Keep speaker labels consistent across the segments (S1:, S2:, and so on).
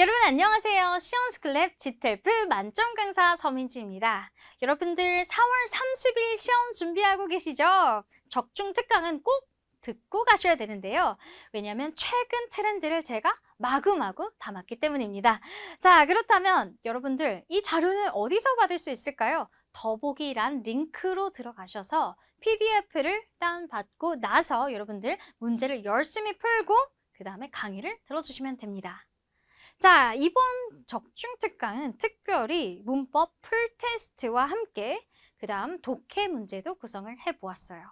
S1: 여러분 안녕하세요. 시험스클랩 지텔프 만점 강사 서민지입니다. 여러분들 4월 30일 시험 준비하고 계시죠? 적중 특강은 꼭 듣고 가셔야 되는데요. 왜냐하면 최근 트렌드를 제가 마구마구 담았기 때문입니다. 자 그렇다면 여러분들 이 자료는 어디서 받을 수 있을까요? 더보기란 링크로 들어가셔서 PDF를 다운받고 나서 여러분들 문제를 열심히 풀고 그 다음에 강의를 들어주시면 됩니다. 자, 이번 적중특강은 특별히 문법 풀테스트와 함께 그 다음 독해 문제도 구성을 해보았어요.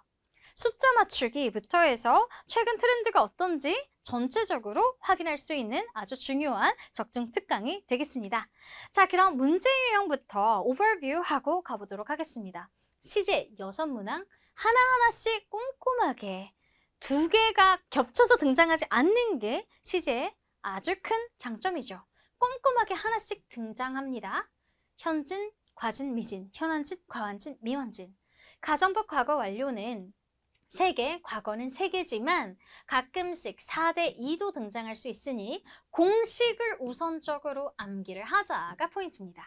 S1: 숫자 맞추기부터 해서 최근 트렌드가 어떤지 전체적으로 확인할 수 있는 아주 중요한 적중 특강이 되겠습니다. 자, 그럼 문제 유형부터 오버뷰하고 가보도록 하겠습니다. 시제 여섯 문항 하나하나씩 꼼꼼하게 두 개가 겹쳐서 등장하지 않는 게 시제 아주 큰 장점이죠. 꼼꼼하게 하나씩 등장합니다. 현진, 과진, 미진, 현안진, 과환진, 미완진. 가정부 과거 완료는 세개 과거는 세개지만 가끔씩 4대 2도 등장할 수 있으니 공식을 우선적으로 암기를 하자가 포인트입니다.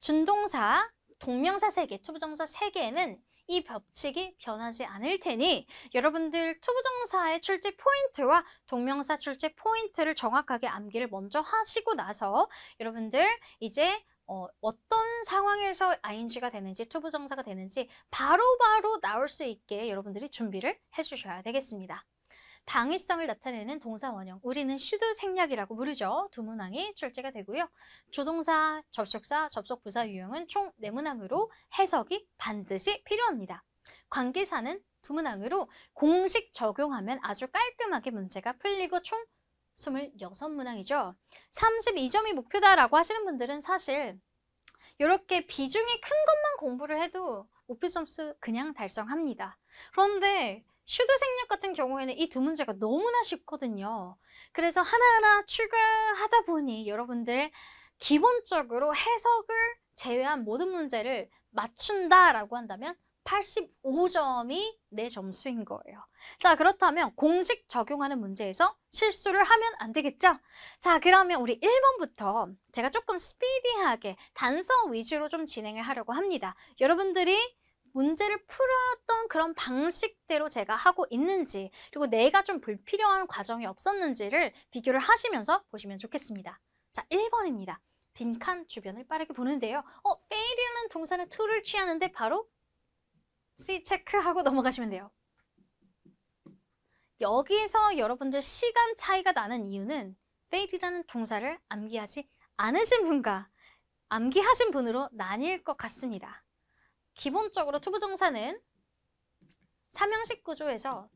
S1: 준동사, 동명사 세개 초부정사 세개에는 이 법칙이 변하지 않을 테니 여러분들 초보정사의 출제 포인트와 동명사 출제 포인트를 정확하게 암기를 먼저 하시고 나서 여러분들 이제 어, 어떤 상황에서 ing가 되는지 초보정사가 되는지 바로바로 바로 나올 수 있게 여러분들이 준비를 해주셔야 되겠습니다. 당위성을 나타내는 동사 원형, 우리는 슈드 생략이라고 부르죠. 두 문항이 출제가 되고요. 조동사, 접속사, 접속부사 유형은 총 네 문항으로 해석이 반드시 필요합니다. 관계사는 두 문항으로 공식 적용하면 아주 깔끔하게 문제가 풀리고 총 26문항이죠. 32점이 목표다라고 하시는 분들은 사실 이렇게 비중이 큰 것만 공부를 해도 목표 점수 그냥 달성합니다. 그런데 슈드 생략 같은 경우에는 이 두 문제가 너무나 쉽거든요. 그래서 하나하나 추가하다 보니 여러분들 기본적으로 해석을 제외한 모든 문제를 맞춘다라고 한다면 85점이 내 점수인 거예요. 자, 그렇다면 공식 적용하는 문제에서 실수를 하면 안 되겠죠? 자, 그러면 우리 1번부터 제가 조금 스피디하게 단서 위주로 좀 진행을 하려고 합니다. 여러분들이 문제를 풀었던 그런 방식대로 제가 하고 있는지 그리고 내가 좀 불필요한 과정이 없었는지를 비교를 하시면서 보시면 좋겠습니다. 자, 1번입니다. 빈칸 주변을 빠르게 보는데요. 어, fail이라는 동사는 to를 취하는데 바로 C 체크하고 넘어가시면 돼요. 여기에서 여러분들 시간 차이가 나는 이유는 fail이라는 동사를 암기하지 않으신 분과 암기하신 분으로 나뉠 것 같습니다. 기본적으로 투부정사는 삼형식 구조에서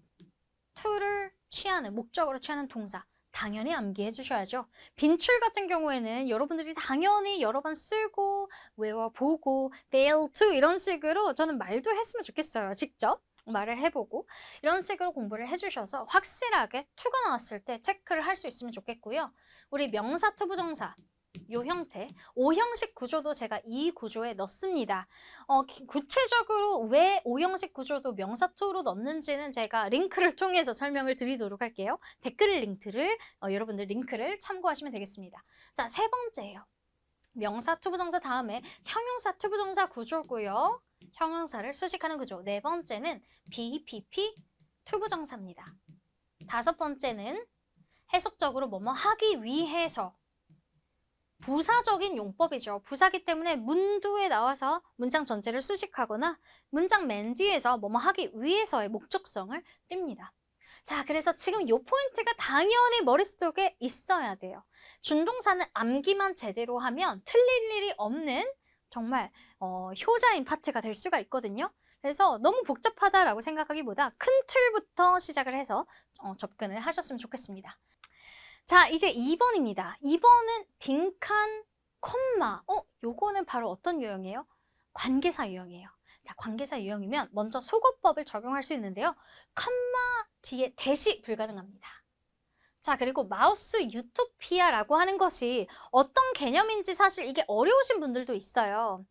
S1: 투를 취하는, 목적으로 취하는 동사 당연히 암기해 주셔야죠. 빈출 같은 경우에는 여러분들이 당연히 여러 번 쓰고 외워보고 fail to 이런 식으로 저는 말도 했으면 좋겠어요. 직접 말을 해보고 이런 식으로 공부를 해주셔서 확실하게 투가 나왔을 때 체크를 할 수 있으면 좋겠고요. 우리 명사, 투부정사 요 형태, 오형식 구조도 제가 이 구조에 넣습니다. 어, 구체적으로 왜 오형식 구조도 명사토로 넣는지는 제가 링크를 통해서 설명을 드리도록 할게요. 댓글 링크를, 어, 여러분들 링크를 참고하시면 되겠습니다. 자, 세 번째예요. 명사 투부정사 다음에 형용사 투부정사 구조고요. 형용사를 수식하는 구조. 네 번째는 BPP 투부정사입니다. 다섯 번째는 해석적으로 뭐뭐 하기 위해서 부사적인 용법이죠. 부사기 때문에 문두에 나와서 문장 전체를 수식하거나 문장 맨 뒤에서 뭐뭐 하기 위해서의 목적성을 띱니다. 자, 그래서 지금 요 포인트가 당연히 머릿속에 있어야 돼요. 준동사는 암기만 제대로 하면 틀릴 일이 없는 정말 어, 효자인 파트가 될 수가 있거든요. 그래서 너무 복잡하다라고 생각하기보다 큰 틀부터 시작을 해서 어, 접근을 하셨으면 좋겠습니다. 자, 이제 2번입니다. 2번은 빈칸, 콤마. 어, 요거는 바로 어떤 유형이에요? 관계사 유형이에요. 자, 관계사 유형이면 먼저 소거법을 적용할 수 있는데요. 컴마 뒤에 대시 불가능합니다. 자, 그리고 마우스 유토피아라고 하는 것이 어떤 개념인지 사실 이게 어려우신 분들도 있어요.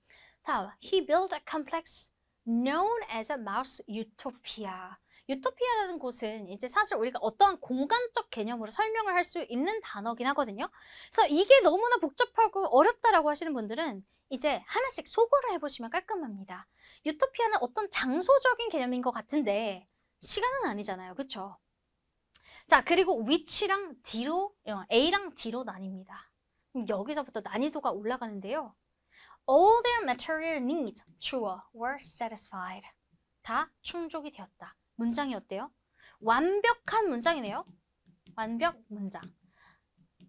S1: 자, he built a complex known as a mouse utopia. 유토피아라는 곳은 이제 사실 우리가 어떠한 공간적 개념으로 설명을 할 수 있는 단어긴 하거든요. 그래서 이게 너무나 복잡하고 어렵다라고 하시는 분들은 이제 하나씩 소거를 해보시면 깔끔합니다. 유토피아는 어떤 장소적인 개념인 것 같은데 시간은 아니잖아요. 그렇죠? 자, 그리고 위치랑 D로, 어, A랑 D로 나뉩니다. 여기서부터 난이도가 올라가는데요. All their material needs, s u e were satisfied. 다 충족이 되었다. 문장이 어때요? 완벽한 문장이네요. 완벽 문장.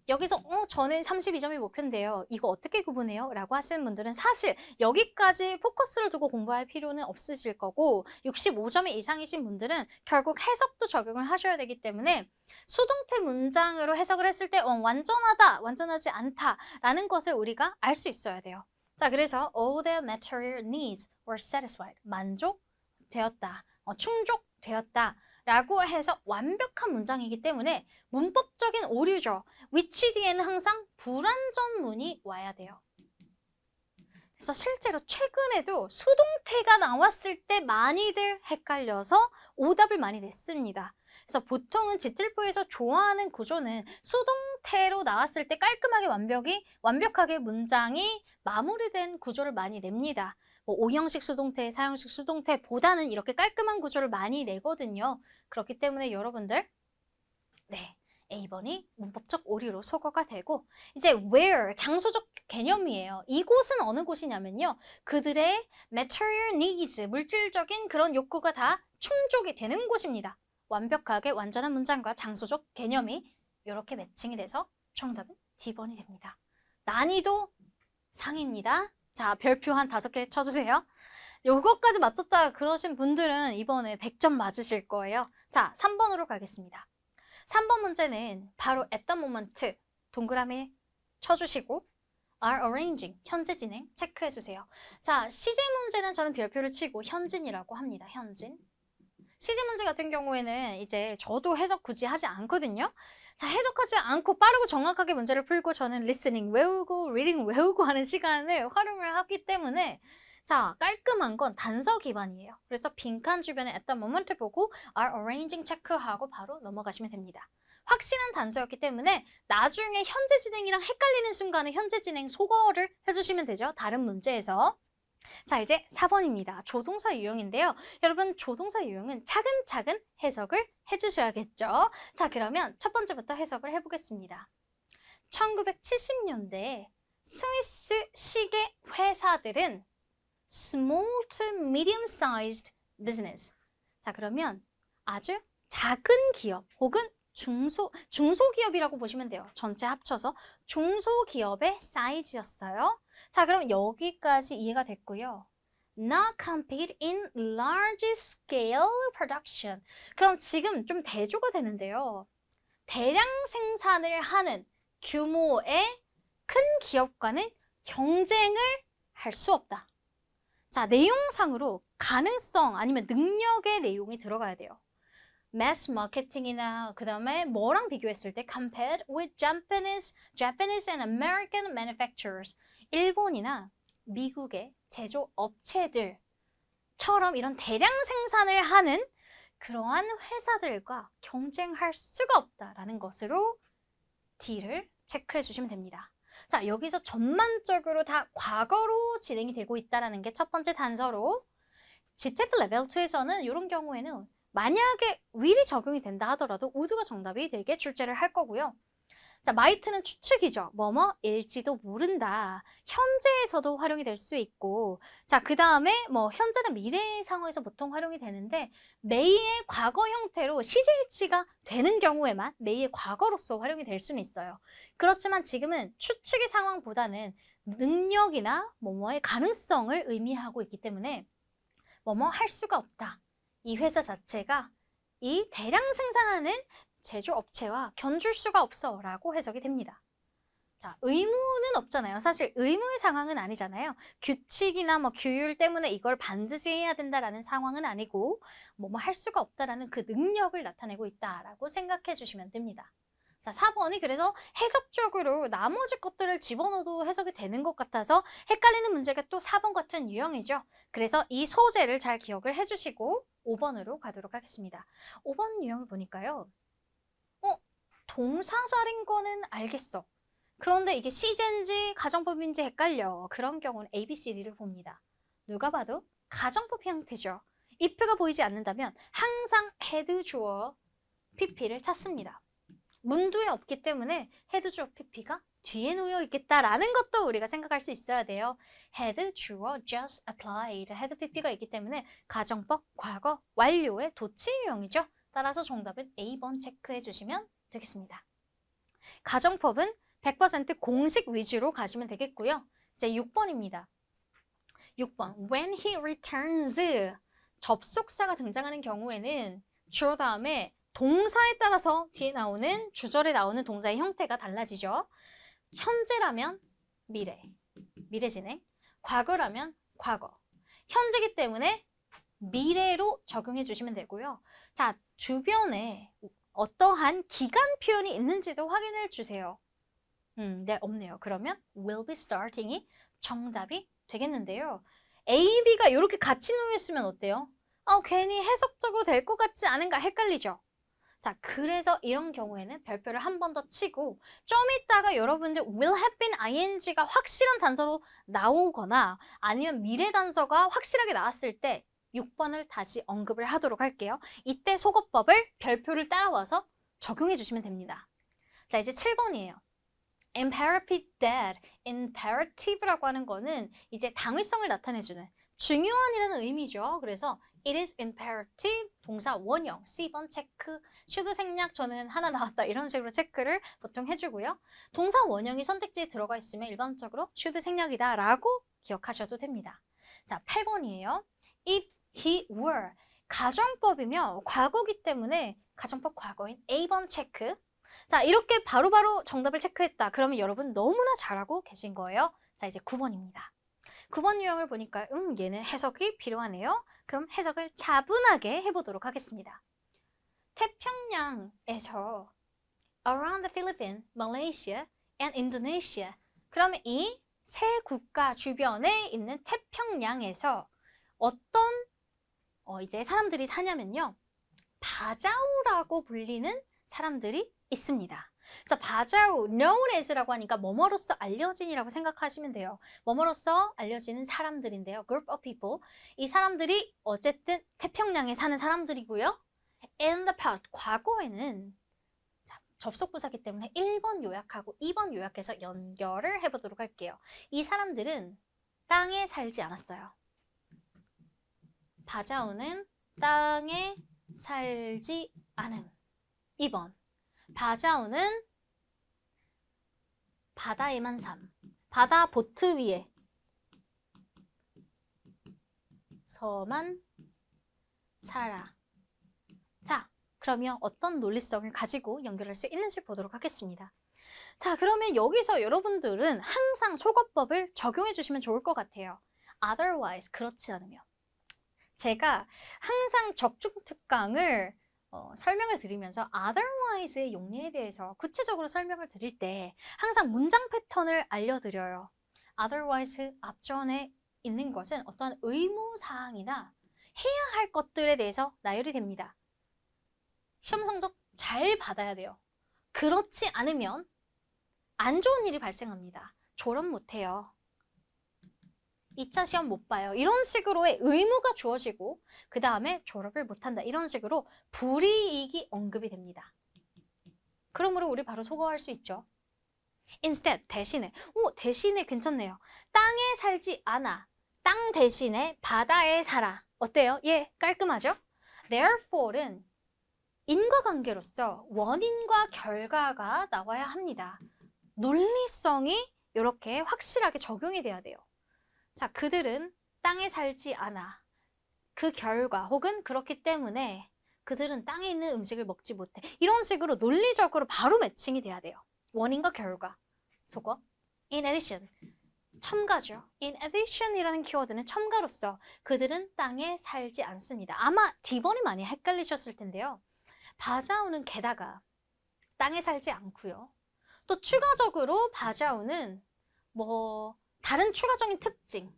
S1: 여기서 어 저는 32점이 목표인데요. 이거 어떻게 구분해요? 라고 하시는 분들은 사실 여기까지 포커스를 두고 공부할 필요는 없으실 거고 65점 이상이신 분들은 결국 해석도 적용을 하셔야 되기 때문에 수동태 문장으로 해석을 했을 때 어, 완전하다, 완전하지 않다라는 것을 우리가 알 수 있어야 돼요. 자, 그래서 all their material needs were satisfied. 만족되었다. 어, 충족 되었다. 라고 해서 완벽한 문장이기 때문에 문법적인 오류죠. which 뒤에는 항상 불완전문이 와야 돼요. 그래서 실제로 최근에도 수동태가 나왔을 때 많이들 헷갈려서 오답을 많이 냈습니다. 그래서 보통은 지틀포에서 좋아하는 구조는 수동태로 나왔을 때 깔끔하게 완벽이, 완벽하게 문장이 마무리된 구조를 많이 냅니다. 뭐 오형식 수동태, 사형식 수동태보다는 이렇게 깔끔한 구조를 많이 내거든요. 그렇기 때문에 여러분들 네 A번이 문법적 오류로 소거가 되고 이제 where 장소적 개념이에요. 이곳은 어느 곳이냐면요. 그들의 material needs, 물질적인 그런 욕구가 다 충족이 되는 곳입니다. 완벽하게 완전한 문장과 장소적 개념이 이렇게 매칭이 돼서 정답은 D번이 됩니다. 난이도 상입니다. 자, 별표 한 다섯 개 쳐주세요. 요거까지 맞췄다 그러신 분들은 이번에 100점 맞으실 거예요. 자, 3번으로 가겠습니다. 3번 문제는 바로 at the moment 동그라미 쳐주시고 are arranging, 현재 진행 체크해주세요. 자, 시제 문제는 저는 별표를 치고 현진이라고 합니다. 현진. 시제 문제 같은 경우에는 이제 저도 해석 굳이 하지 않거든요. 자, 해석하지 않고 빠르고 정확하게 문제를 풀고 저는 리스닝 외우고 리딩 외우고 하는 시간을 활용을 하기 때문에 자, 깔끔한 건 단서 기반이에요. 그래서 빈칸 주변에 at the moment 보고 are arranging 체크하고 바로 넘어가시면 됩니다. 확실한 단서였기 때문에 나중에 현재 진행이랑 헷갈리는 순간에 현재 진행 소거를 해주시면 되죠. 다른 문제에서. 자 이제 4번입니다. 조동사 유형인데요. 여러분 조동사 유형은 차근차근 해석을 해주셔야겠죠. 자 그러면 첫 번째부터 해석을 해보겠습니다. 1 9 7 0년대 스위스 시계 회사들은 small to medium sized business 자 그러면 아주 작은 기업 혹은 중소, 중소기업이라고 보시면 돼요. 전체 합쳐서 중소기업의 사이즈였어요. 자, 그럼 여기까지 이해가 됐고요. not compete in large scale production. 그럼 지금 좀 대조가 되는데요. 대량 생산을 하는 규모의 큰 기업과는 경쟁을 할 수 없다. 자, 내용상으로 가능성 아니면 능력의 내용이 들어가야 돼요. mass marketing이나 그 다음에 뭐랑 비교했을 때 compete with Japanese, Japanese and American manufacturers 일본이나 미국의 제조업체들처럼 이런 대량 생산을 하는 그러한 회사들과 경쟁할 수가 없다라는 것으로 D를 체크해 주시면 됩니다. 자, 여기서 전반적으로 다 과거로 진행이 되고 있다는 게 첫 번째 단서로 GTF 레벨 2에서는 이런 경우에는 만약에 윌이 적용이 된다 하더라도 우드가 정답이 되게 출제를 할 거고요. 자, m i g 는 추측이죠. 뭐뭐일지도 모른다. 현재에서도 활용이 될 수 있고 자, 그 다음에 뭐현재는 미래의 상황에서 보통 활용이 되는데 메이의 과거 형태로 시제일치가 되는 경우에만 메이의 과거로서 활용이 될 수는 있어요. 그렇지만 지금은 추측의 상황보다는 능력이나 뭐뭐의 가능성을 의미하고 있기 때문에 뭐뭐 할 수가 없다. 이 회사 자체가 이 대량 생산하는 제조업체와 견줄 수가 없어 라고 해석이 됩니다. 자, 의무는 없잖아요. 사실 의무의 상황은 아니잖아요. 규칙이나 뭐 규율 때문에 이걸 반드시 해야 된다라는 상황은 아니고 뭐 뭐 할 수가 없다라는 그 능력을 나타내고 있다라고 생각해 주시면 됩니다. 자, 4번이 그래서 해석적으로 나머지 것들을 집어넣어도 해석이 되는 것 같아서 헷갈리는 문제가 또 4번 같은 유형이죠. 그래서 이 소재를 잘 기억을 해주시고 5번으로 가도록 하겠습니다. 5번 유형을 보니까요. 동사절인 거는 알겠어. 그런데 이게 시제인지 가정법인지 헷갈려. 그런 경우는 A, B, C, D를 봅니다. 누가 봐도 가정법 형태죠. if가 보이지 않는다면 항상 head 주어 pp를 찾습니다. 문두에 없기 때문에 head 주어 pp가 뒤에 놓여 있겠다라는 것도 우리가 생각할 수 있어야 돼요. had e 주어 just applied had e pp가 있기 때문에 가정법 과거 완료의 도치유형이죠. 따라서 정답은 A번 체크해 주시면 되겠습니다. 가정법은 100% 공식 위주로 가시면 되겠고요. 이제 6번입니다. 6번 When he returns 접속사가 등장하는 경우에는 주어 다음에 동사에 따라서 뒤에 나오는 주절에 나오는 동사의 형태가 달라지죠. 현재라면 미래, 미래 진행, 과거라면 과거, 현재기 때문에 미래로 적용해 주시면 되고요. 자, 주변에 어떠한 기간 표현이 있는지도 확인해 주세요. 음, 네, 없네요. 그러면 will be starting이 정답이 되겠는데요. A, B가 이렇게 같이 놓여으면 어때요? 아, 괜히 해석적으로 될 것 같지 않은가 헷갈리죠? 자, 그래서 이런 경우에는 별표를 한 번 더 치고 좀 있다가 여러분들 will have been ing가 확실한 단서로 나오거나 아니면 미래 단서가 확실하게 나왔을 때 6번을 다시 언급을 하도록 할게요. 이때 소거법을 별표를 따라와서 적용해 주시면 됩니다. 자, 이제 7번이에요. imperative dead, imperative라고 하는 거는 이제 당위성을 나타내주는 중요한이라는 의미죠. 그래서 it is imperative 동사 원형 C번 체크 슈드 생략 저는 하나 나왔다 이런 식으로 체크를 보통 해주고요. 동사 원형이 선택지에 들어가 있으면 일반적으로 슈드 생략이다 라고 기억하셔도 됩니다. 자 8번이에요. If he were 가정법이며 과거기 때문에 가정법 과거인 A번 체크 자 이렇게 바로바로 바로 정답을 체크했다 그러면 여러분 너무나 잘하고 계신 거예요 자 이제 9번입니다 9번 유형을 보니까 음 얘는 해석이 필요하네요 그럼 해석을 차분하게 해보도록 하겠습니다 태평양에서 around the Philippines, Malaysia and Indonesia 그러면 이 세 국가 주변에 있는 태평양에서 어떤 어, 이제 사람들이 사냐면요. 바자우라고 불리는 사람들이 있습니다. 그래서 바자우, known as라고 하니까 뭐뭐로서 알려진이라고 생각하시면 돼요. 뭐뭐로서 알려지는 사람들인데요. group of people. 이 사람들이 어쨌든 태평양에 사는 사람들이고요. in the past, 과거에는 접속부사기 때문에 1번 요약하고 2번 요약해서 연결을 해보도록 할게요. 이 사람들은 땅에 살지 않았어요. 바자우는 땅에 살지 않음. 2번. 바자우는 바다에만 삶. 바다 보트 위에 서만 살아. 자, 그러면 어떤 논리성을 가지고 연결할 수 있는지 보도록 하겠습니다. 자, 그러면 여기서 여러분들은 항상 소거법을 적용해 주시면 좋을 것 같아요. Otherwise, 그렇지 않으면. 제가 항상 적중특강을 어, 설명을 드리면서 otherwise의 용례에 대해서 구체적으로 설명을 드릴 때 항상 문장 패턴을 알려드려요. otherwise 앞전에 있는 것은 어떤 의무사항이나 해야 할 것들에 대해서 나열이 됩니다. 시험 성적 잘 받아야 돼요. 그렇지 않으면 안 좋은 일이 발생합니다. 졸업 못해요. 2차 시험 못 봐요. 이런 식으로의 의무가 주어지고 그 다음에 졸업을 못한다. 이런 식으로 불이익이 언급이 됩니다. 그러므로 우리 바로 소거할 수 있죠. instead 대신에 오 대신에 괜찮네요. 땅에 살지 않아. 땅 대신에 바다에 살아. 어때요? 예, 깔끔하죠? Therefore는 인과관계로서 원인과 결과가 나와야 합니다. 논리성이 이렇게 확실하게 적용이 돼야 돼요. 자, 그들은 땅에 살지 않아. 그 결과 혹은 그렇기 때문에 그들은 땅에 있는 음식을 먹지 못해. 이런 식으로 논리적으로 바로 매칭이 돼야 돼요. 원인과 결과. 속어. In addition. 첨가죠. In addition이라는 키워드는 첨가로서 그들은 땅에 살지 않습니다. 아마 D번이 많이 헷갈리셨을 텐데요. 바자우는 게다가 땅에 살지 않고요. 또 추가적으로 바자우는 뭐 다른 추가적인 특징,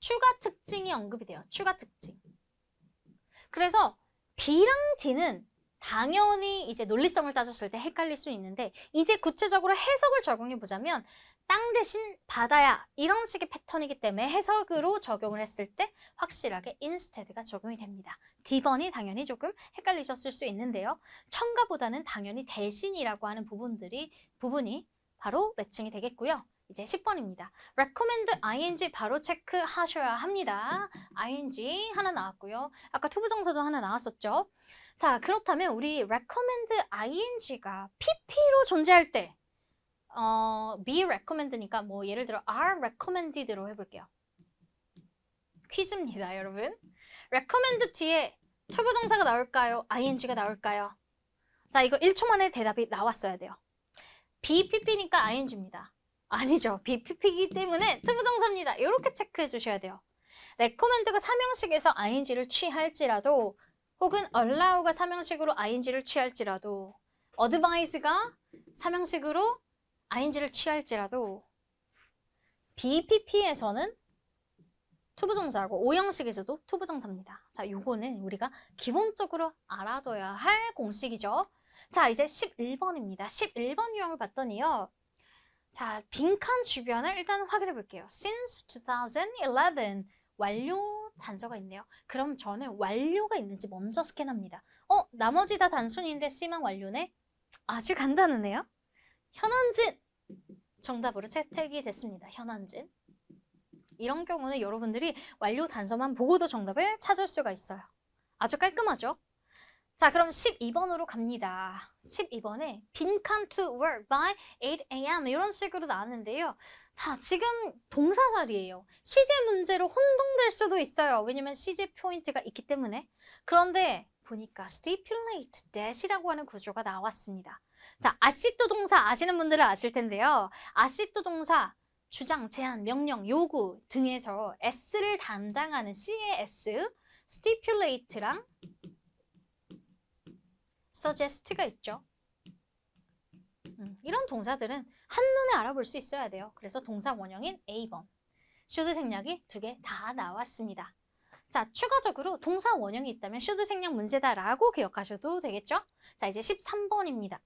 S1: 추가 특징이 언급이 돼요. 추가 특징. 그래서 B랑 D는 당연히 이제 논리성을 따졌을 때 헷갈릴 수 있는데 이제 구체적으로 해석을 적용해 보자면 땅 대신 바다야 이런 식의 패턴이기 때문에 해석으로 적용을 했을 때 확실하게 인스테드가 적용이 됩니다. D번이 당연히 조금 헷갈리셨을 수 있는데요. 첨가보다는 당연히 대신이라고 하는 부분들이 부분이 바로 매칭이 되겠고요. 이제 10번입니다. recommend ing 바로 체크하셔야 합니다. ing 하나 나왔고요. 아까 투부정사도 하나 나왔었죠. 자, 그렇다면 우리 recommend ing가 pp로 존재할 때 어, be recommend니까 뭐 예를 들어 are recommended로 해볼게요. 퀴즈입니다, 여러분. recommend 뒤에 투부정사가 나올까요? ing가 나올까요? 자, 이거 1초 만에 대답이 나왔어야 돼요. b pp니까 ing입니다. 아니죠. BPP이기 때문에 투부정사입니다. 이렇게 체크해 주셔야 돼요. 레코멘드가 3형식에서 ing를 취할지라도 혹은 allow가 3형식으로 ing를 취할지라도 advise가 3형식으로 ing를 취할지라도 BPP에서는 투부정사하고 5형식에서도 투부정사입니다. 자, 요거는 우리가 기본적으로 알아둬야 할 공식이죠. 자, 이제 11번입니다. 11번 유형을 봤더니요. 자, 빈칸 주변을 일단 확인해 볼게요. Since 2011 완료 단서가 있네요. 그럼 저는 완료가 있는지 먼저 스캔합니다. 어, 나머지 다 단순인데 C만 완료네? 아주 간단하네요. 현원진! 정답으로 채택이 됐습니다. 현원진. 이런 경우는 여러분들이 완료 단서만 보고도 정답을 찾을 수가 있어요. 아주 깔끔하죠? 자, 그럼 12번으로 갑니다. 12번에 빈칸 to work by 8 a.m. 이런 식으로 나왔는데요. 자, 지금 동사 자리예요. 시제 문제로 혼동될 수도 있어요. 왜냐면 시제 포인트가 있기 때문에. 그런데 보니까 stipulate that이라고 하는 구조가 나왔습니다. 자, 아시또 동사 아시는 분들은 아실 텐데요. 아시또 동사 주장, 제안, 명령, 요구 등에서 s를 담당하는 cs, stipulate랑 suggest가 있죠. 음, 이런 동사들은 한눈에 알아볼 수 있어야 돼요. 그래서 동사 원형인 A번. s h 생략이 두 개 다 나왔습니다. 자, 추가적으로 동사 원형이 있다면 s h 생략 문제다라고 기억하셔도 되겠죠? 자, 이제 13번입니다.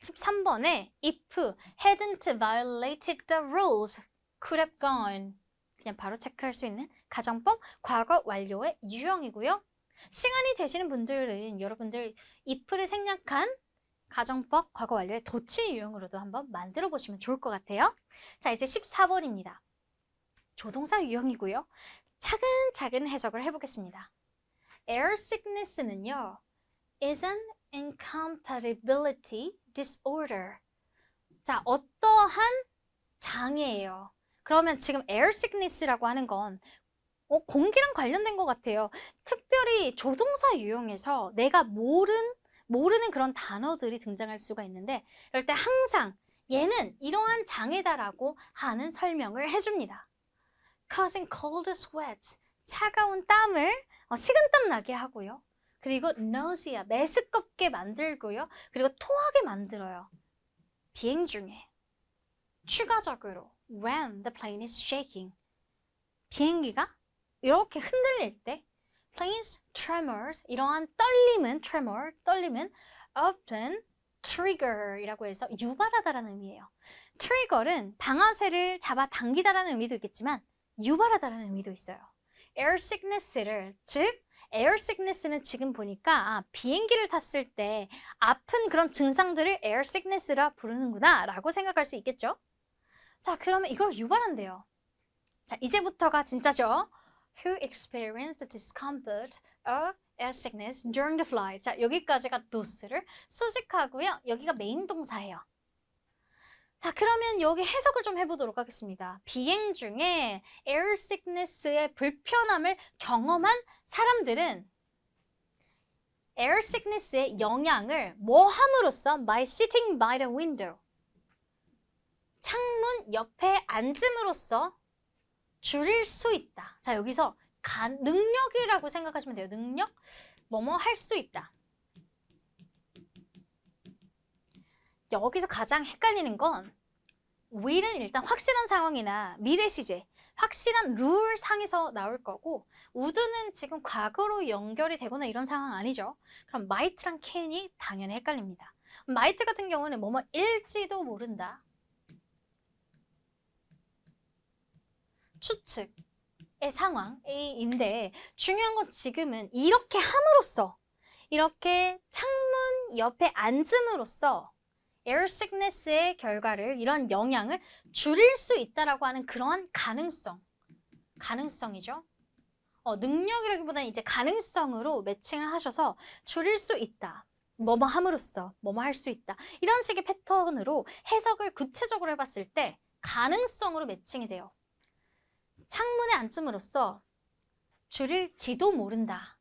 S1: 13번에 if hadn't violated the rules could have gone 그냥 바로 체크할 수 있는 가정법 과거 완료의 유형이고요. 시간이 되시는 분들은 여러분들 if를 생략한 가정법 과거 완료의 도치 유형으로도 한번 만들어 보시면 좋을 것 같아요. 자, 이제 14번입니다. 조동사 유형이고요. 차근차근 해석을 해보겠습니다. air sickness는요. is an incompatibility disorder. 자, 어떠한 장애예요. 그러면 지금 air sickness라고 하는 건 어, 공기랑 관련된 것 같아요. 특별히 조동사 유형에서 내가 모른, 모르는 그런 단어들이 등장할 수가 있는데 이럴 때 항상 얘는 이러한 장애다라고 하는 설명을 해줍니다. causing cold s w e a t 차가운 땀을 어, 식은땀 나게 하고요. 그리고 nausea, 매스껍게 만들고요. 그리고 토하게 만들어요. 비행 중에. 추가적으로 when the plane is shaking, 비행기가 이렇게 흔들릴 때 p l a n e tremors 이러한 떨림은 tremor 떨림은 often trigger이라고 해서 유발하다라는 의미예요. Trigger은 방아쇠를 잡아 당기다라는 의미도 있겠지만 유발하다라는 의미도 있어요. air sickness를 즉 air i s c k n e s s 는 지금 보니까 아, 비행기를 탔을 때 아픈 그런 증상들을 air i s c k n e s s 라 부르는구나 라고 생각할 수 있겠죠? 자 그러면 이걸 유발한대요. 자 이제부터가 진짜죠. who experienced discomfort or air sickness during the flight. 자, 여기까지가 dose를 수식하고요 여기가 메인 동사예요. 자, 그러면 여기 해석을 좀 해보도록 하겠습니다. 비행 중에 air sickness의 불편함을 경험한 사람들은 air sickness의 영향을 뭐 함으로써 by sitting by the window 창문 옆에 앉음으로써 줄일 수 있다. 자, 여기서 간, 능력이라고 생각하시면 돼요. 능력, 뭐뭐 할 수 있다. 여기서 가장 헷갈리는 건 will은 일단 확실한 상황이나 미래 시제, 확실한 룰 상에서 나올 거고 would는 지금 과거로 연결이 되거나 이런 상황 아니죠. 그럼 might랑 can이 당연히 헷갈립니다. might 같은 경우는 뭐뭐 일지도 모른다. 추측의 상황인데 중요한 건 지금은 이렇게 함으로써 이렇게 창문 옆에 앉음으로써 에어 시그니스의 결과를 이런 영향을 줄일 수 있다라고 하는 그러한 가능성 가능성이죠 어, 능력이라기보다는 이제 가능성으로 매칭을 하셔서 줄일 수 있다 뭐 뭐 함으로써 뭐 뭐 할 수 있다 이런 식의 패턴으로 해석을 구체적으로 해봤을 때 가능성으로 매칭이 돼요 창문에 앉음으로써 줄일지도 모른다.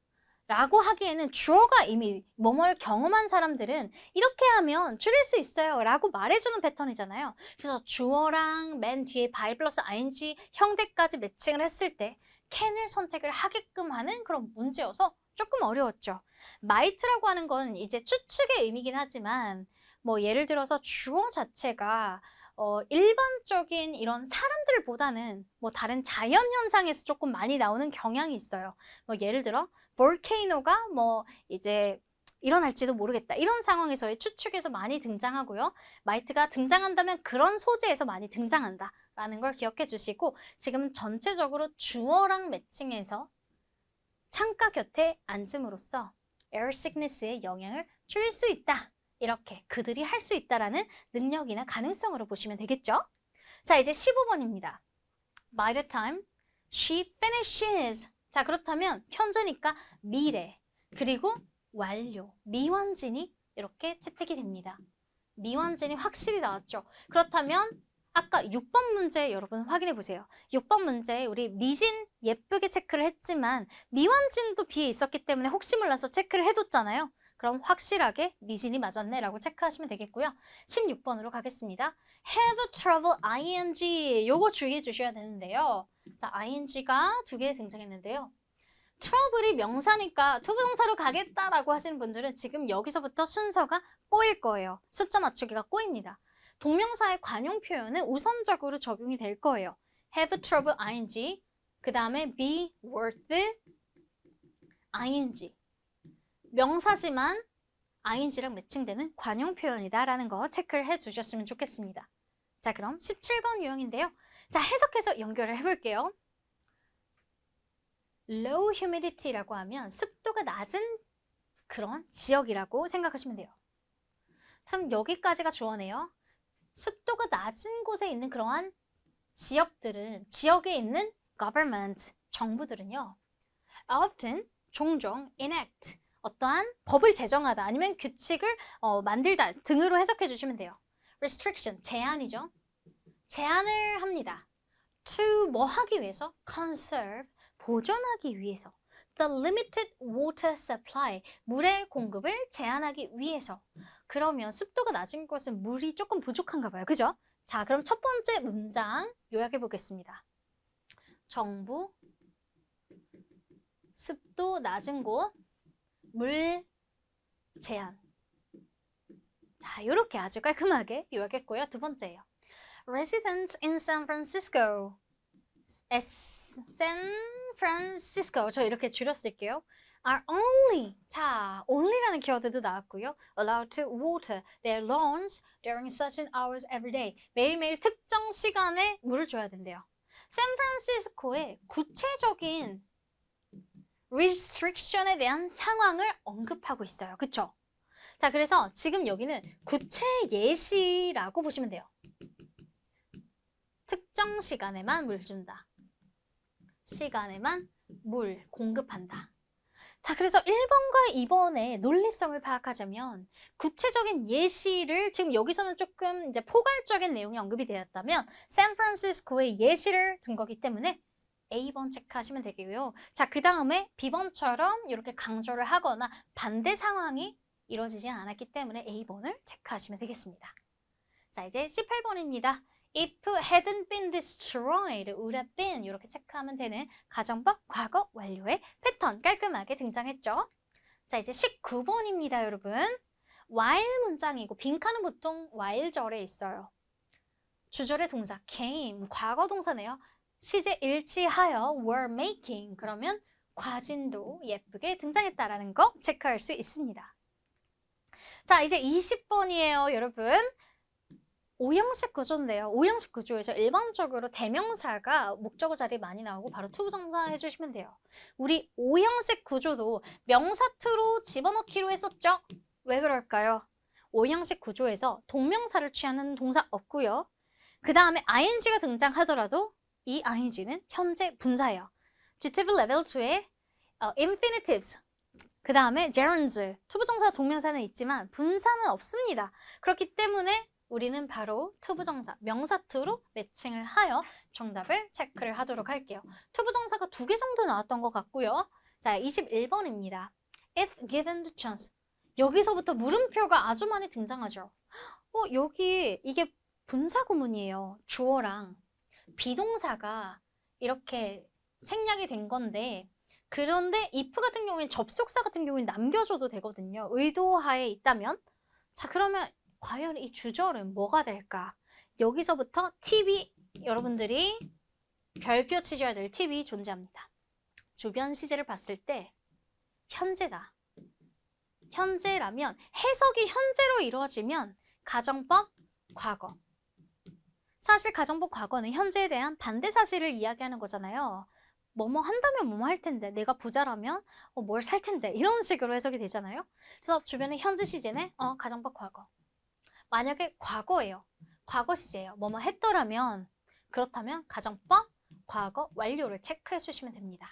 S1: 라고 하기에는 주어가 이미 뭐뭐를 경험한 사람들은 이렇게 하면 줄일 수 있어요 라고 말해주는 패턴이잖아요. 그래서 주어랑 맨 뒤에 by 플러스 ing 형태까지 매칭을 했을 때 캔을 선택을 하게끔 하는 그런 문제여서 조금 어려웠죠. might라고 하는 건 이제 추측의 의미긴 하지만 뭐 예를 들어서 주어 자체가 어, 일반적인 이런 사람들보다는 뭐 다른 자연 현상에서 조금 많이 나오는 경향이 있어요. 뭐 예를 들어 볼케이노가 뭐 이제 일어날지도 모르겠다. 이런 상황에서의 추측에서 많이 등장하고요. 마이트가 등장한다면 그런 소재에서 많이 등장한다. 라는 걸 기억해 주시고 지금 전체적으로 주어랑 매칭해서 창가 곁에 앉음으로써 에어 시그니스의 영향을 줄일 수 있다. 이렇게 그들이 할 수 있다라는 능력이나 가능성으로 보시면 되겠죠. 자, 이제 15번입니다. By the time she finishes. 자, 그렇다면 현재니까 미래, 그리고 완료, 미완진이 이렇게 채택이 됩니다. 미완진이 확실히 나왔죠. 그렇다면 아까 6번 문제 여러분 확인해 보세요. 6번 문제 우리 미진 예쁘게 체크를 했지만 미완진도 비에 있었기 때문에 혹시 몰라서 체크를 해뒀잖아요. 그럼 확실하게 미진이 맞았네 라고 체크하시면 되겠고요. 16번으로 가겠습니다. have trouble ing 요거 주의해 주셔야 되는데요. 자, ing가 두 개 등장했는데요. 트러블이 명사니까 투부동사로 가겠다라고 하시는 분들은 지금 여기서부터 순서가 꼬일 거예요. 숫자 맞추기가 꼬입니다. 동명사의 관용 표현은 우선적으로 적용이 될 거예요. have trouble ing, 그 다음에 be worth ing. 명사지만 ing랑 매칭되는 관용 표현이다라는 거 체크를 해주셨으면 좋겠습니다. 자, 그럼 17번 유형인데요. 자, 해석해서 연결을 해볼게요. low humidity라고 하면 습도가 낮은 그런 지역이라고 생각하시면 돼요. 참 여기까지가 조언네요 습도가 낮은 곳에 있는 그러한 지역들은 지역에 있는 government, 정부들은요. often, 종종, enact, 어떠한 법을 제정하다 아니면 규칙을 어, 만들다 등으로 해석해 주시면 돼요. restriction, 제한이죠. 제한을 합니다. to 뭐 하기 위해서? conserve, 보존하기 위해서. the limited water supply, 물의 공급을 제한하기 위해서. 그러면 습도가 낮은 것은 물이 조금 부족한가 봐요. 그죠? 자, 그럼 첫 번째 문장 요약해 보겠습니다. 정부, 습도 낮은 곳, 물 제한. 자, 이렇게 아주 깔끔하게 요약했고요. 두 번째요. Residents in San Francisco. S, San Francisco. 저 이렇게 줄였을게요. are only 자 only라는 키워드도 나왔고요. allowed to water their lawns during certain hours every day 매일매일 특정 시간에 물을 줘야 된대요. 샌프란시스코의 구체적인 restriction에 대한 상황을 언급하고 있어요. 그쵸? 자, 그래서 지금 여기는 구체 예시라고 보시면 돼요. 특정 시간에만 물 준다. 시간에만 물 공급한다. 자, 그래서 1번과 2번의 논리성을 파악하자면 구체적인 예시를 지금 여기서는 조금 이제 포괄적인 내용이 언급이 되었다면 샌프란시스코의 예시를 둔 거기 때문에 A번 체크하시면 되고요. 자, 그 다음에 B번처럼 이렇게 강조를 하거나 반대 상황이 이루어지진 않았기 때문에 A번을 체크하시면 되겠습니다. 자, 이제 18번입니다. If hadn't been destroyed, would have been 이렇게 체크하면 되는 가정법 과거 완료의 패턴 깔끔하게 등장했죠. 자, 이제 19번입니다, 여러분. while 문장이고 빈칸은 보통 while절에 있어요. 주절의 동사 came, 과거 동사네요. 시제 일치하여 were making 그러면 과진도 예쁘게 등장했다라는 거 체크할 수 있습니다. 자, 이제 20번이에요, 여러분. 오형식 구조인데요. 오형식 구조에서 일반적으로 대명사가 목적어 자리 많이 나오고 바로 투부정사 해주시면 돼요. 우리 오형식 구조도 명사투로 집어넣기로 했었죠? 왜 그럴까요? 오형식 구조에서 동명사를 취하는 동사 없고요. 그 다음에 ing가 등장하더라도 이 ing는 현재 분사예요. GTV 레벨 2의 어, infinitives, 그 다음에 gerunds, 투부정사 동명사는 있지만 분사는 없습니다. 그렇기 때문에 우리는 바로 투부정사, 명사2로 매칭을 하여 정답을 체크를 하도록 할게요. 투부정사가 두 개 정도 나왔던 것 같고요. 자, 21번입니다. If given the chance. 여기서부터 물음표가 아주 많이 등장하죠. 어, 여기 이게 분사구문이에요. 주어랑 비동사가 이렇게 생략이 된 건데 그런데 if 같은 경우에는 접속사 같은 경우에는 남겨줘도 되거든요. 의도하에 있다면 자 그러면 과연 이 주절은 뭐가 될까? 여기서부터 팁이 여러분들이 별표 치셔야 될 팁이 존재합니다. 주변 시제를 봤을 때 현재다. 현재라면 해석이 현재로 이루어지면 가정법, 과거, 사실 가정법 과거는 현재에 대한 반대 사실을 이야기하는 거잖아요. 뭐뭐 한다면 뭐뭐 할 텐데 내가 부자라면 어, 뭘살 텐데 이런 식으로 해석이 되잖아요. 그래서 주변에 현재 시제는 어, 가정법 과거. 만약에 과거예요. 과거 시제예요. 뭐뭐 했더라면 그렇다면 가정법 과거 완료를 체크해 주시면 됩니다.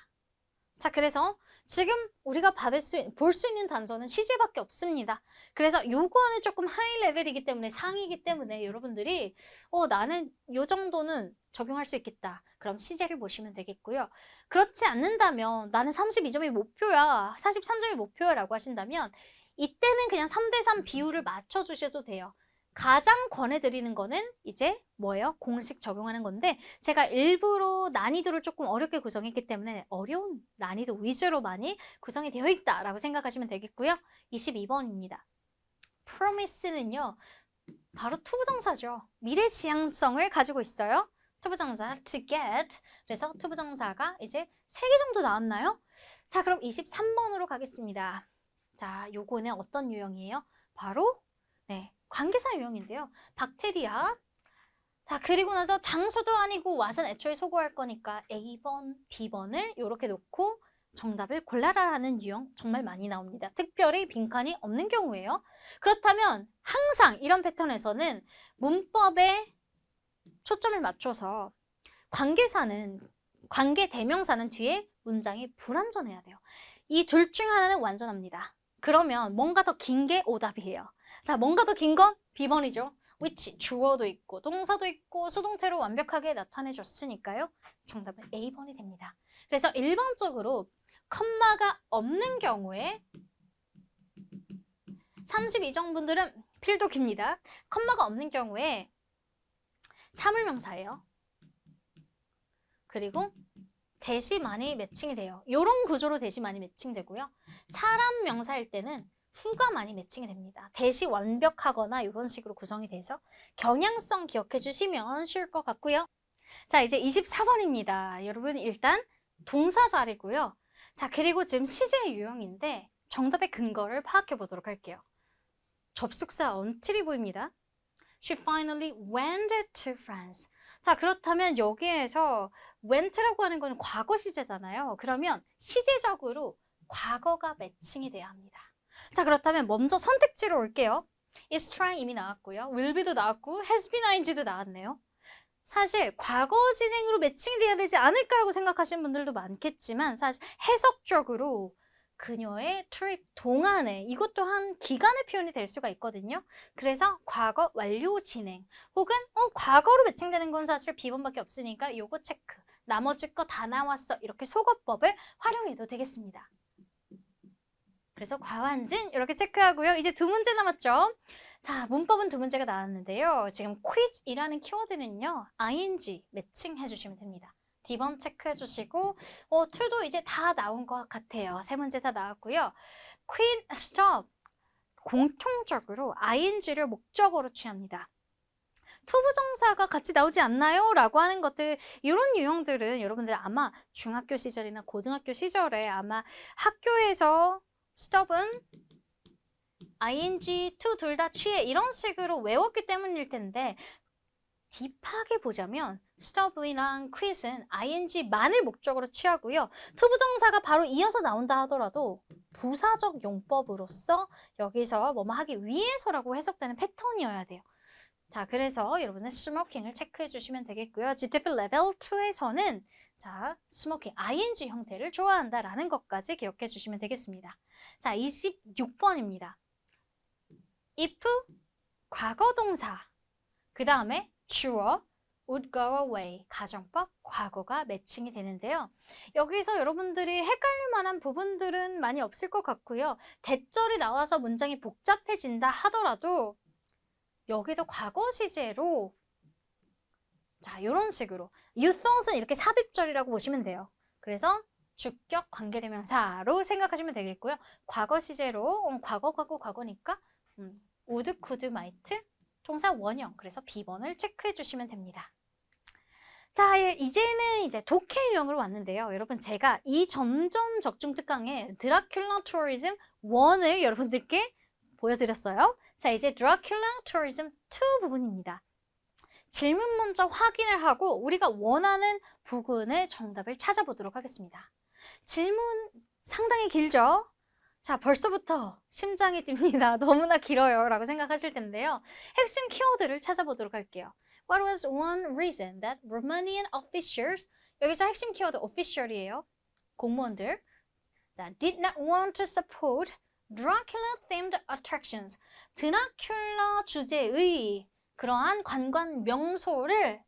S1: 자, 그래서 지금 우리가 받을 수, 볼 수 있는 단서는 시제밖에 없습니다. 그래서 요거는 조금 하이 레벨이기 때문에 상이기 때문에 여러분들이 어, 나는 요 정도는 적용할 수 있겠다. 그럼 시제를 보시면 되겠고요. 그렇지 않는다면 나는 32점이 목표야, 43점이 목표야 라고 하신다면 이때는 그냥 3대3 비율을 맞춰주셔도 돼요. 가장 권해드리는 거는 이제 뭐예요? 공식 적용하는 건데 제가 일부러 난이도를 조금 어렵게 구성했기 때문에 어려운 난이도 위주로 많이 구성이 되어 있다라고 생각하시면 되겠고요. 22번입니다. promise는요. 바로 투부정사죠. 미래지향성을 가지고 있어요. 투부정사 to get 그래서 투부정사가 이제 3개 정도 나왔나요? 자 그럼 23번으로 가겠습니다. 자 요거는 어떤 유형이에요? 바로 네 관계사 유형인데요. 박테리아. 자, 그리고 나서 장소도 아니고 왓은 애초에 소고할 거니까 A번, B번을 이렇게 놓고 정답을 골라라라는 유형 정말 많이 나옵니다. 특별히 빈칸이 없는 경우에요 그렇다면 항상 이런 패턴에서는 문법에 초점을 맞춰서 관계사는 관계 대명사는 뒤에 문장이 불완전해야 돼요. 이 둘 중 하나는 완전합니다. 그러면 뭔가 더 긴 게 오답이에요. 자, 뭔가 더 긴건비번이죠 which 주어도 있고 동사도 있고 수동태로 완벽하게 나타내줬으니까요. 정답은 A번이 됩니다. 그래서 일반적으로 컴마가 없는 경우에 32정 분들은 필도 깁니다. 컴마가 없는 경우에 사물명사예요. 그리고 대시 많이 매칭이 돼요. 이런 구조로 대시 많이 매칭되고요. 사람 명사일 때는 후가 많이 매칭이 됩니다. 대시 완벽하거나 이런 식으로 구성이 돼서 경향성 기억해 주시면 쉬울 것 같고요. 자, 이제 24번입니다. 여러분 일단 동사 자리고요. 자, 그리고 지금 시제 유형인데 정답의 근거를 파악해 보도록 할게요. 접속사 언틸이 보입니다. She finally went to France. 자, 그렇다면 여기에서 went라고 하는 건 과거 시제잖아요. 그러면 시제적으로 과거가 매칭이 돼야 합니다. 자 그렇다면 먼저 선택지로 올게요. is trying 이미 나왔고요. will be도 나왔고 has been ing도 나왔네요. 사실 과거 진행으로 매칭돼야 이 되지 않을까라고 생각하시는 분들도 많겠지만 사실 해석적으로 그녀의 트립 동안에 이것 또한 기간의 표현이 될 수가 있거든요. 그래서 과거 완료 진행 혹은 어, 과거로 매칭되는 건 사실 비번밖에 없으니까 요거 체크 나머지 거 다 나왔어 이렇게 속어법을 활용해도 되겠습니다. 그래서 과완진 이렇게 체크하고요. 이제 두 문제 남았죠. 자, 문법은 두 문제가 나왔는데요. 지금 quit이라는 키워드는요. ing 매칭해 주시면 됩니다. D번 체크해 주시고 어, t 도 이제 다 나온 것 같아요. 세 문제 다 나왔고요. q u e e n stop 공통적으로 ing를 목적으로 취합니다. 투부정사가 같이 나오지 않나요? 라고 하는 것들 이런 유형들은 여러분들 아마 중학교 시절이나 고등학교 시절에 아마 학교에서 stop은 ing, to 둘다 취해 이런 식으로 외웠기 때문일 텐데 딥하게 보자면 stop이랑 quit은 ing만을 목적으로 취하고요. to 부정사가 바로 이어서 나온다 하더라도 부사적 용법으로서 여기서 뭐뭐 하기 위해서라고 해석되는 패턴이어야 돼요. 자, 그래서 여러분은 스모킹을 체크해 주시면 되겠고요. GTP 레벨 2에서는 자, 스모키 ing 형태를 좋아한다라는 것까지 기억해 주시면 되겠습니다. 자, 26번입니다. if 과거 동사, 그 다음에 주어, would go away, 가정법, 과거가 매칭이 되는데요. 여기서 여러분들이 헷갈릴 만한 부분들은 많이 없을 것 같고요. 대절이 나와서 문장이 복잡해진다 하더라도 여기도 과거 시제로 자, 이런 식으로 유통은 이렇게 삽입절이라고 보시면 돼요. 그래서 주격 관계대명사로 생각하시면 되겠고요. 과거 시제로 음, 과거 과거 과거니까 음, would, could, might 동사 원형 그래서 비번을 체크해 주시면 됩니다. 자, 예, 이제는 이제 독해 유형으로 왔는데요. 여러분 제가 이 점점 적중 특강에 드라큘라 투어리즘 1을 여러분들께 보여드렸어요. 자, 이제 드라큘라 투어리즘 2 부분입니다. 질문 먼저 확인을 하고 우리가 원하는 부분의 정답을 찾아보도록 하겠습니다. 질문 상당히 길죠? 자, 벌써부터 심장이 뜁니다. 너무나 길어요. 라고 생각하실 텐데요. 핵심 키워드를 찾아보도록 할게요. What was one reason that Romanian officials, 여기서 핵심 키워드 official이에요. 공무원들. 자, did not want to support Dracula-themed attractions. Dracula 주제의 그러한 관광 명소를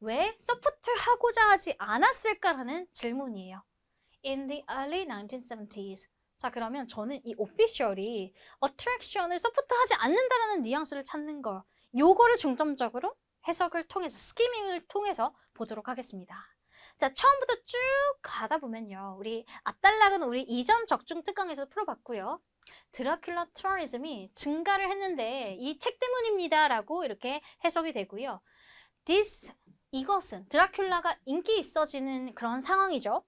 S1: 왜 소프트하고자 하지 않았을까라는 질문이에요. In the early 1970s. 자 그러면 저는 이 o f f 이 attraction을 소프트하지 않는다는 뉘앙스를 찾는 거 요거를 중점적으로 해석을 통해서 스키밍을 통해서 보도록 하겠습니다. 자 처음부터 쭉 가다 보면요. 우리 앞달락은 우리 이전 적중 특강에서 풀어봤고요. 드라큘라 투어리즘이 증가를 했는데 이 책 때문입니다라고 이렇게 해석이 되고요. This 이것은 드라큘라가 인기 있어지는 그런 상황이죠.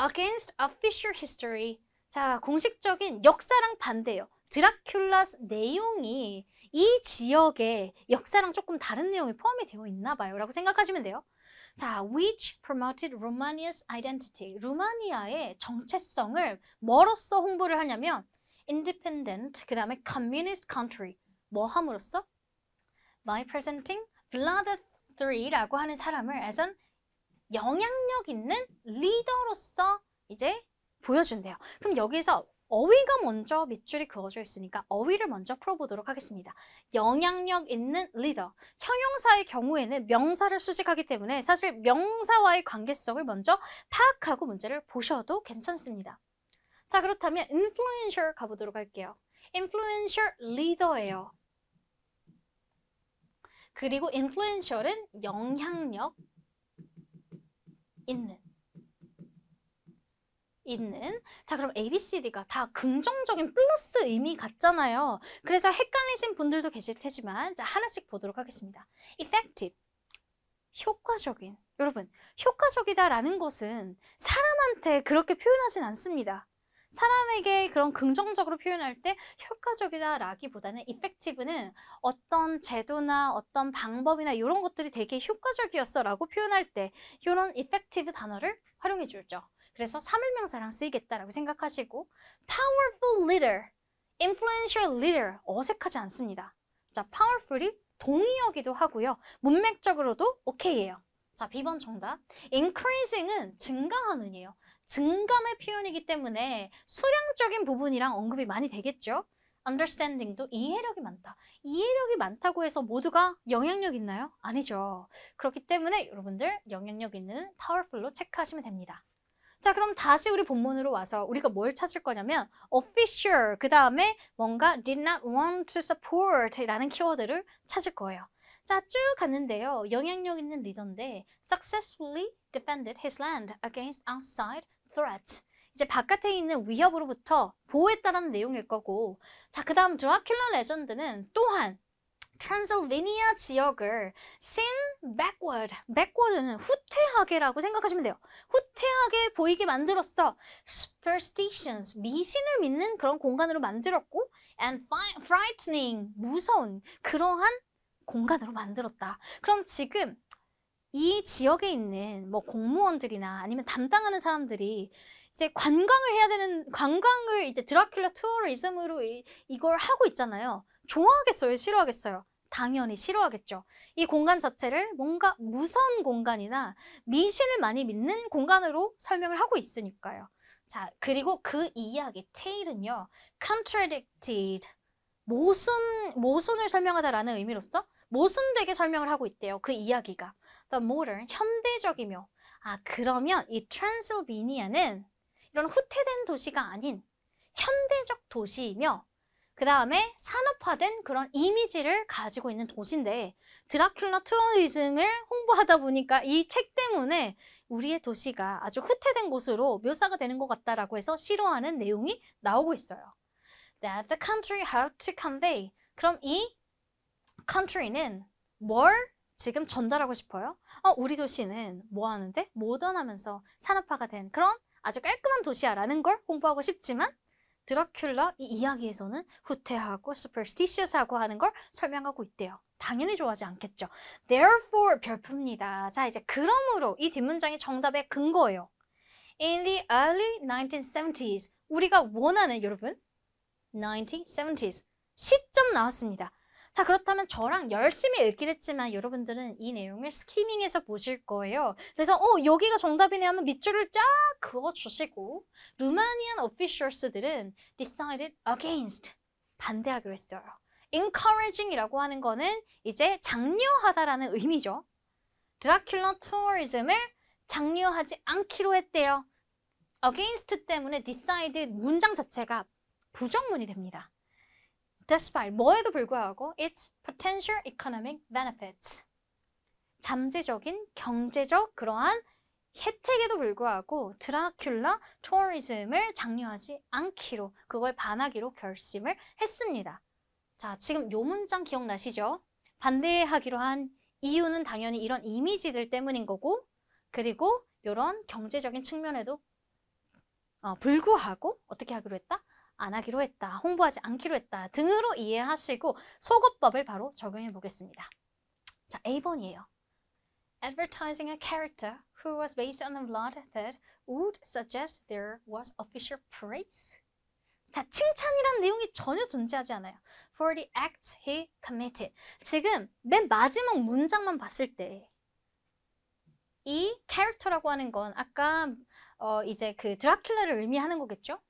S1: Against official history 자 공식적인 역사랑 반대요. 드라큘라 내용이 이 지역의 역사랑 조금 다른 내용이 포함이 되어 있나 봐요 라고 생각하시면 돼요 자, which promoted Romania's identity 루마니아의 정체성을 뭐로써 홍보를 하냐면 independent, 그 다음에 communist country 뭐 함으로써? by presenting Vlad3라고 하는 사람을 as an 영향력 있는 리더로서 이제 보여준대요. 그럼 여기서 어휘가 먼저 밑줄이 그어져 있으니까 어휘를 먼저 풀어보도록 하겠습니다. 영향력 있는 리더. 형용사의 경우에는 명사를 수직하기 때문에 사실 명사와의 관계성을 먼저 파악하고 문제를 보셔도 괜찮습니다. 자 그렇다면 influencer 가보도록 할게요. influencer 리더예요. 그리고 influencer은 영향력 있는 있는 자 그럼 ABCD가 다 긍정적인 플러스 의미 같잖아요 그래서 헷갈리신 분들도 계실 테지만 자 하나씩 보도록 하겠습니다 effective 효과적인 여러분 효과적이다 라는 것은 사람한테 그렇게 표현하진 않습니다 사람에게 그런 긍정적으로 표현할 때효과적이라기보다는 이펙티브는 어떤 제도나 어떤 방법이나 이런 것들이 되게 효과적이었어라고 표현할 때 이런 이펙티브 단어를 활용해 줄죠 그래서 삼일명사랑 쓰이겠다라고 생각하시고 powerful leader, influential leader 어색하지 않습니다. 자, powerful이 동의어기도 하고요. 문맥적으로도 오케이예요. 자, B번 정답. increasing은 증가하는이에요. 증감의 표현이기 때문에 수량적인 부분이랑 언급이 많이 되겠죠. understanding도 이해력이 많다. 이해력이 많다고 해서 모두가 영향력 있나요? 아니죠. 그렇기 때문에 여러분들 영향력 있는 powerful로 체크하시면 됩니다. 자 그럼 다시 우리 본문으로 와서 우리가 뭘 찾을 거냐면 official 그 다음에 뭔가 did not want to support 라는 키워드를 찾을 거예요. 자, 쭉 갔는데요. 영향력 있는 리더인데 successfully defended his land against outside threat 이제 바깥에 있는 위협으로부터 보호했다는 내용일 거고 자그 다음 드라큘라 레전드는 또한 트랜실베니아 지역을 sin backward, backward는 후퇴하게라고 생각하시면 돼요. 후퇴하게 보이게 만들었어. superstitions, 미신을 믿는 그런 공간으로 만들었고 and frightening, 무서운 그러한 공간으로 만들었다. 그럼 지금 이 지역에 있는 뭐 공무원들이나 아니면 담당하는 사람들이 이제 관광을 해야 되는 관광을 이제 드라큘라 투어리즘으로 이, 이걸 하고 있잖아요. 좋아하겠어요? 싫어하겠어요? 당연히 싫어하겠죠. 이 공간 자체를 뭔가 무서운 공간이나 미신을 많이 믿는 공간으로 설명을 하고 있으니까요. 자, 그리고 그 이야기 테일은요. contradicted 모순 모순을 설명하다라는 의미로서 모순되게 설명을 하고 있대요. 그 이야기가. the modern, 현대적이며 아 그러면 이 트랜실베니아는 이런 후퇴된 도시가 아닌 현대적 도시이며 그 다음에 산업화된 그런 이미지를 가지고 있는 도시인데 드라큘라 트로니즘을 홍보하다 보니까 이 책 때문에 우리의 도시가 아주 후퇴된 곳으로 묘사가 되는 것 같다라고 해서 싫어하는 내용이 나오고 있어요. That the country had to convey. 그럼 이 country는 뭘 지금 전달하고 싶어요? 어, 우리 도시는 뭐 하는데? 모던하면서 산업화가 된 그런 아주 깔끔한 도시야라는 걸 홍보하고 싶지만 드라큘라 이 이야기에서는 후퇴하고 superstitious하고 하는 걸 설명하고 있대요. 당연히 좋아하지 않겠죠. Therefore 별표입니다. 자 이제 그러므로 이 뒷문장이 정답의 근거예요. In the early 1970s 우리가 원하는 여러분 1970s 시점 나왔습니다. 자 그렇다면 저랑 열심히 읽긴 했지만 여러분들은 이 내용을 스키밍해서 보실 거예요. 그래서 어 여기가 정답이네 하면 밑줄을 쫙 그어주시고 루마니안 오피셜스들은 decided against 반대하기로 했어요. encouraging이라고 하는 거는 이제 장려하다라는 의미죠. 드라큘라 투어리즘을 장려하지 않기로 했대요. against 때문에 decide 문장 자체가 부정문이 됩니다. despite 뭐에도 불구하고 its potential economic benefits 잠재적인 경제적 그러한 혜택에도 불구하고 드라큘라 투어리즘을 장려하지 않기로 그걸 반하기로 결심을 했습니다. 자, 지금 요 문장 기억나시죠? 반대하기로 한 이유는 당연히 이런 이미지들 때문인 거고 그리고 이런 경제적인 측면에도 어, 불구하고 어떻게 하기로 했다? 안 하기로 했다, 홍보하지 않기로 했다 등으로 이해하시고 소거법을 바로 적용해 보겠습니다. 자, A번이에요. Advertising a character who was based on a blood that would suggest there was official praise. 자, 칭찬이란 내용이 전혀 존재하지 않아요. For the act he committed. 지금 맨 마지막 문장만 봤을 때 이 캐릭터라고 하는 건 아까 어 이제 그 드라큘라를 의미하는 거겠죠?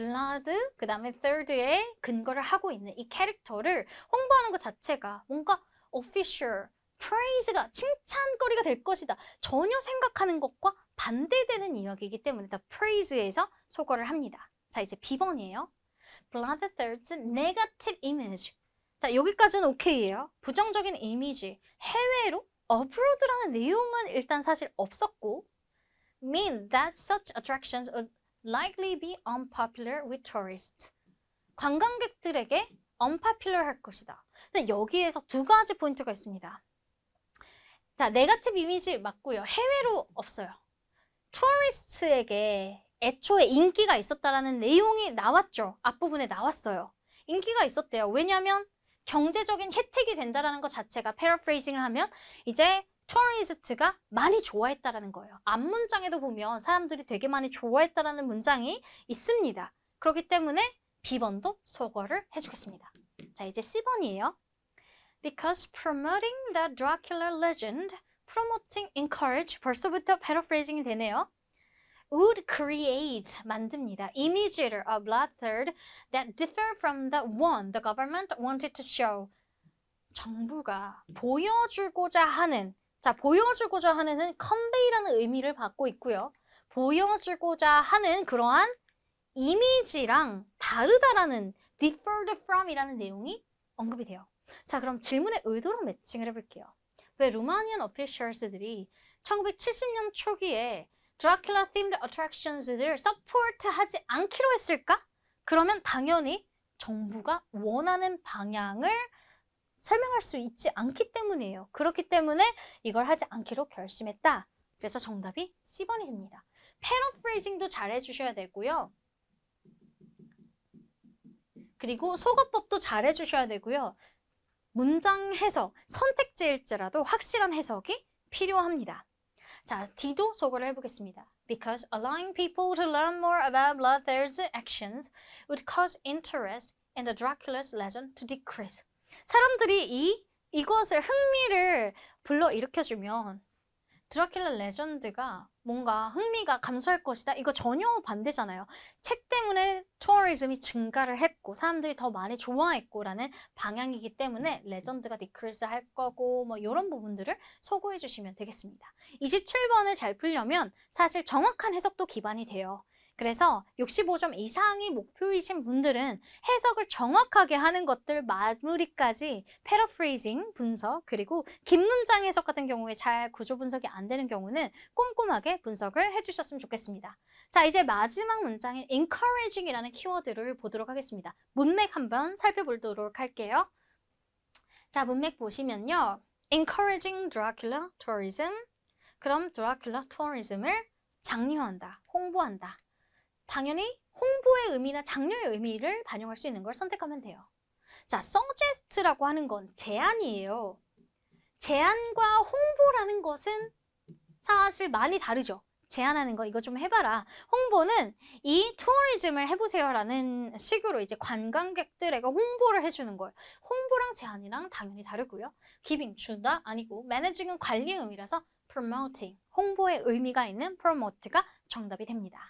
S1: 블라드 그 다음에 third에 근거를 하고 있는 이 캐릭터를 홍보하는 것 자체가 뭔가 official, praise가 칭찬거리가 될 것이다. 전혀 생각하는 것과 반대되는 이야기이기 때문에 다 praise에서 소거를 합니다. 자, 이제 비번이에요 blood thirds, negative image. 자, 여기까지는 오케이예요. 부정적인 이미지, 해외로 어브로드라는 내용은 일단 사실 없었고 mean that such attractions likely be unpopular with tourists. 관광객들에게 unpopular 할 것이다. 근데 여기에서 두 가지 포인트가 있습니다. 자, 네가티브 이미지 맞고요. 해외로 없어요. 투어리스트에게 애초에 인기가 있었다라는 내용이 나왔죠. 앞부분에 나왔어요. 인기가 있었대요. 왜냐하면 경제적인 혜택이 된다라는 것 자체가 paraphrasing을 하면 이제 초리스트가 많이 좋아했다라는 거예요. 앞문장에도 보면 사람들이 되게 많이 좋아했다라는 문장이 있습니다. 그렇기 때문에 B번도 소거를 해주겠습니다. 자, 이제 C번이에요. Because promoting the Dracula legend, promoting encourage, 벌써부터 paraphrasing이 되네요. would create 만듭니다. image를 a bloodthird that differ from the one the government wanted to show. 정부가 보여주고자 하는 자, 보여주고자 하는 컨베이라는 의미를 받고 있고요. 보여주고자 하는 그러한 이미지랑 다르다라는 differed from이라는 내용이 언급이 돼요. 자, 그럼 질문의 의도로 매칭을 해볼게요. 왜 루마니안 어피셜스들이 1970년 초기에 드라큘라 themed attractions를 서포트하지 않기로 했을까? 그러면 당연히 정부가 원하는 방향을 설명할 수 있지 않기 때문이에요. 그렇기 때문에 이걸 하지 않기로 결심했다. 그래서 정답이 C번이 됩니다. 패러프레이징도 잘 해주셔야 되고요. 그리고 소거법도 잘 해주셔야 되고요. 문장 해석, 선택지일지라도 확실한 해석이 필요합니다. 자, D도 소거를 해보겠습니다. Because allowing people to learn more about Bloodthirst's actions would cause interest in the Dracula's legend to decrease. 사람들이 이 이것을 흥미를 불러 일으켜주면 드라큘라 레전드가 뭔가 흥미가 감소할 것이다. 이거 전혀 반대잖아요. 책 때문에 투어리즘이 증가를 했고 사람들이 더 많이 좋아했고라는 방향이기 때문에 레전드가 디크리스 할 거고 뭐 이런 부분들을 소구해 주시면 되겠습니다. 27번을 잘 풀려면 사실 정확한 해석도 기반이 돼요. 그래서 65점 이상이 목표이신 분들은 해석을 정확하게 하는 것들 마무리까지 패러프레이징 분석 그리고 긴 문장 해석 같은 경우에 잘 구조 분석이 안 되는 경우는 꼼꼼하게 분석을 해주셨으면 좋겠습니다. 자 이제 마지막 문장인 encouraging이라는 키워드를 보도록 하겠습니다. 문맥 한번 살펴보도록 할게요. 자 문맥 보시면요. encouraging Dracula tourism 그럼 Dracula t o u r i s m 을 장려한다, 홍보한다 당연히 홍보의 의미나 장려의 의미를 반영할 수 있는 걸 선택하면 돼요. 자, suggest라고 하는 건 제안이에요. 제안과 홍보라는 것은 사실 많이 다르죠. 제안하는 거 이거 좀 해봐라. 홍보는 이 투어리즘을 해보세요라는 식으로 이제 관광객들에게 홍보를 해주는 거예요. 홍보랑 제안이랑 당연히 다르고요. giving, 준다? 아니고 managing은 관리의 의미라서 promoting, 홍보의 의미가 있는 promote가 정답이 됩니다.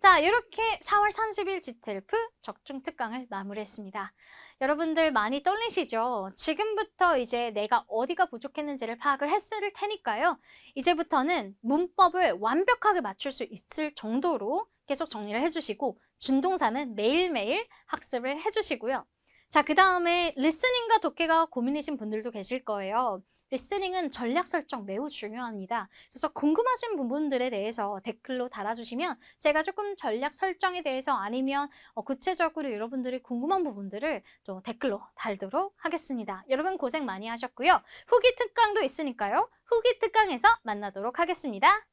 S1: 자, 이렇게 4월 30일 GTLF 적중 특강을 마무리했습니다. 여러분들 많이 떨리시죠? 지금부터 이제 내가 어디가 부족했는지를 파악을 했을 테니까요. 이제부터는 문법을 완벽하게 맞출 수 있을 정도로 계속 정리를 해주시고 준동사는 매일매일 학습을 해주시고요. 자, 그 다음에 리스닝과 독해가 고민이신 분들도 계실 거예요. 리스닝은 전략 설정 매우 중요합니다. 그래서 궁금하신 부분들에 대해서 댓글로 달아주시면 제가 조금 전략 설정에 대해서 아니면 어, 구체적으로 여러분들이 궁금한 부분들을 또 댓글로 달도록 하겠습니다. 여러분 고생 많이 하셨고요. 후기 특강도 있으니까요. 후기 특강에서 만나도록 하겠습니다.